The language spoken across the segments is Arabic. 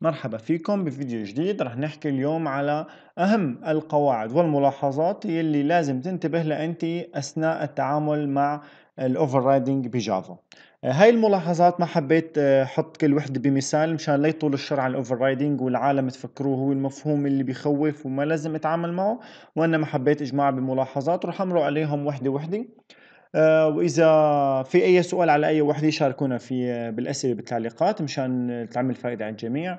مرحبا فيكم بفيديو جديد رح نحكي اليوم على أهم القواعد والملاحظات يلي لازم تنتبه لها أنت أثناء التعامل مع الاوفررايدنج بجافا آه، هاي الملاحظات ما حبيت آه، حط كل وحده بمثال مشان لا يطول الشر على الاوفررايدنج والعالم تفكروه هو المفهوم اللي بخوف وما لازم اتعامل معه وانا ما حبيت اجماع بملاحظات رح امرق عليهم وحده وحده آه، واذا في اي سؤال على اي وحده شاركونا في آه، بالاسئله بالتعليقات مشان تعمل فائده على الجميع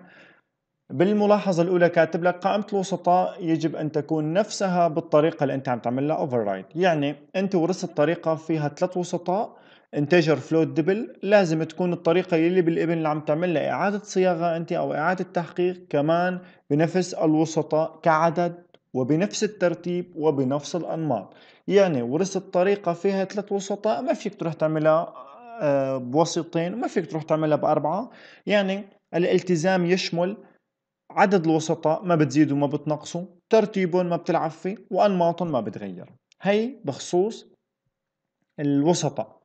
بالملاحظه الاولى كاتب لك قائمه الوسطاء يجب ان تكون نفسها بالطريقه اللي انت عم تعملها اوفررايد يعني انت ورثت طريقه فيها ثلاث وسطاء انتجر فلوت دبل لازم تكون الطريقة اللي بالابن اللي عم تعمل لها إعادة صياغة أنت أو إعادة تحقيق كمان بنفس الوسطاء كعدد وبنفس الترتيب وبنفس الأنماط يعني ورث الطريقة فيها ثلاث وسطاء ما فيك تروح تعملها آه، بوسطين ما فيك تروح تعملها بأربعة يعني الالتزام يشمل عدد الوسطاء ما بتزيدوا ما بتنقصوا ترتيبهم ما بتلعب فيه وأنماطهم ما بتغير هي بخصوص الوسطاء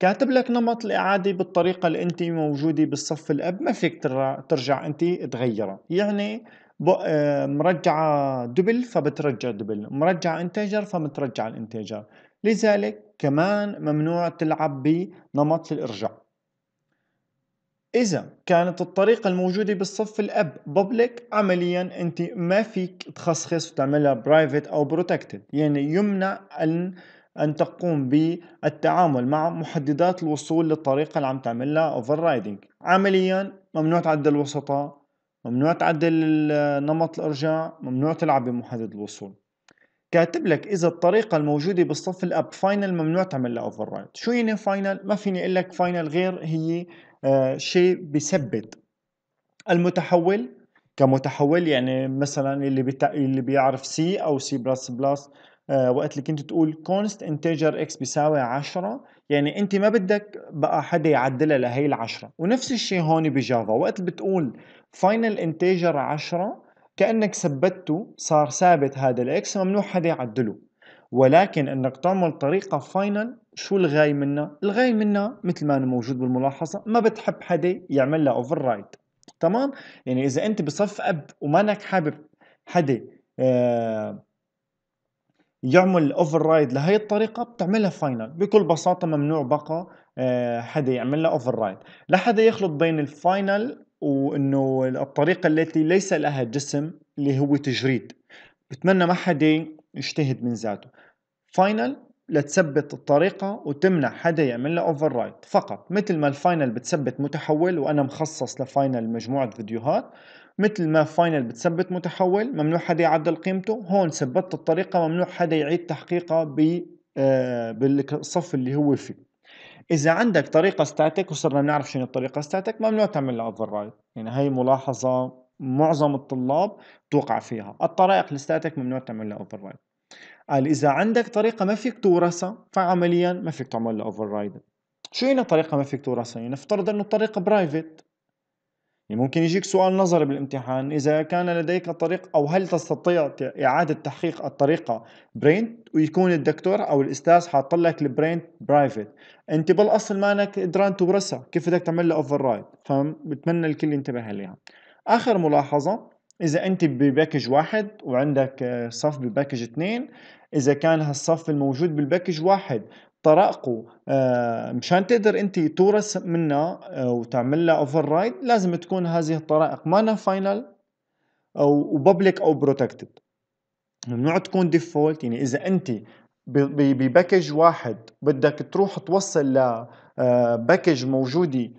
كاتب لك نمط الإعادة بالطريقة اللي أنت موجودة بالصف الأب ما فيك ترجع أنت تغيرها يعني آه، مرجعة دبل فبترجع دبل مرجعة انتجر فمترجع الانتجر لذلك كمان ممنوع تلعب بنمط الارجاع إذا كانت الطريقة الموجودة بالصف الأب بابليك عمليا أنت ما فيك تخصخص وتعملها برايفت أو بروتكتد يعني يمنع أن أن تقوم بالتعامل مع محددات الوصول للطريقة اللي عم تعملها اوفر رايدنج عمليا ممنوع تعدل الوسطاء ممنوع تعدل نمط الارجاع ممنوع تلعب بمحدد الوصول كاتب لك اذا الطريقه الموجوده بالصف الاب فاينل ممنوع تعمل لها اوفر رايت شو يعني فاينل ما فيني اقول لك فاينل غير هي آه، شيء بثبت المتحول كمتحول يعني مثلا اللي بتا... اللي بيعرف سي او سي بلس بلس آه، وقت اللي كنت تقول كونست انتجر اكس بيساوي 10 يعني انت ما بدك بقى حدا يعدلها لهي العشرة ونفس الشيء هون بجافا وقت اللي بتقول فاينل انتجر 10 كانك ثبته صار ثابت هذا الاكس ممنوع حدا يعدله ولكن انك تعمل طريقه فاينل شو الغاي منها الغاي منها مثل ما أنا موجود بالملاحظه ما بتحب حدا يعمل لها اوفر رايد تمام يعني اذا انت بصف اب ومانك حابب حدا آه يعمل اوفر رايد لهي الطريقه بتعملها فاينل بكل بساطه ممنوع بقى آه، حدا يعمل لها اوفر رايد لا حدا يخلط بين الفاينل وانه الطريقه التي ليس لها جسم اللي هو تجريد بتمنى ما حدا يجتهد من ذاته فاينل لتثبت الطريقة وتمنع حدا يعمل لها اوفر رايت فقط مثل ما الفاينل بتثبت متحول وانا مخصص لفاينل مجموعة فيديوهات مثل ما فاينل بتثبت متحول ممنوع حدا يعدل قيمته هون ثبتت الطريقة ممنوع حدا يعيد تحقيقها ب آه، بالصف اللي هو فيه اذا عندك طريقه ستاتيك وصرنا بنعرف شنو الطريقه ستاتيك ممنوع تعمل لها اوفر رايت يعني هي ملاحظه معظم الطلاب توقع فيها الطرائق الستاتيك ممنوع تعمل لها اوفر رايت قال اذا عندك طريقه ما فيك تورثها فعمليا ما فيك تعمل لها اوفر شو هي يعني طريقه ما فيك تورثها يعني نفترض انه الطريقه برايفت يعني ممكن يجيك سؤال نظري بالامتحان إذا كان لديك طريق أو هل تستطيع إعادة تحقيق الطريقة برينت ويكون الدكتور أو الأستاذ حاط لك البرينت برايفت أنت بالأصل مانك قدران تورثها كيف بدك تعمل لها أوفر رايد فبتمنى الكل ينتبه لها آخر ملاحظة اذا انت بباكج واحد وعندك آه، صف بباكج اثنين اذا كان هالصف الموجود بالباكج واحد طرقه آه، مشان تقدر انت تورث منها آه، وتعمل لها اوفر رايد لازم تكون هذه الطرائق نا فاينل او بابليك او بروتكتد ممنوع تكون ديفولت يعني اذا انت بباكج واحد بدك تروح توصل ل باكج موجوده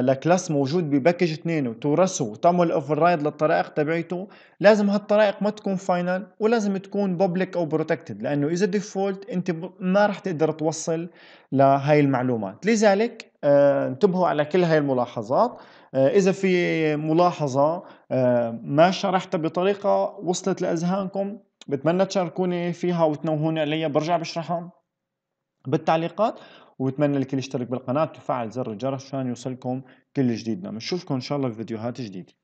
لكلاس موجود بباكج اثنين وتورثه وتعمل اوفررايد للطرائق تبعيته لازم هالطرائق ما تكون فاينل ولازم تكون بابليك او بروتكتد لانه اذا ديفولت انت ما راح تقدر توصل لهي المعلومات لذلك آه، انتبهوا على كل هاي الملاحظات آه، اذا في ملاحظه آه، ما شرحتها بطريقه وصلت لاذهانكم بتمنى تشاركوني فيها وتنوهوني عليها برجع بشرحها بالتعليقات وبتمنى الكل يشترك بالقناة وتفعل زر الجرس عشان يوصلكم كل جديدنا بنشوفكم ان شاء الله في فيديوهات جديدة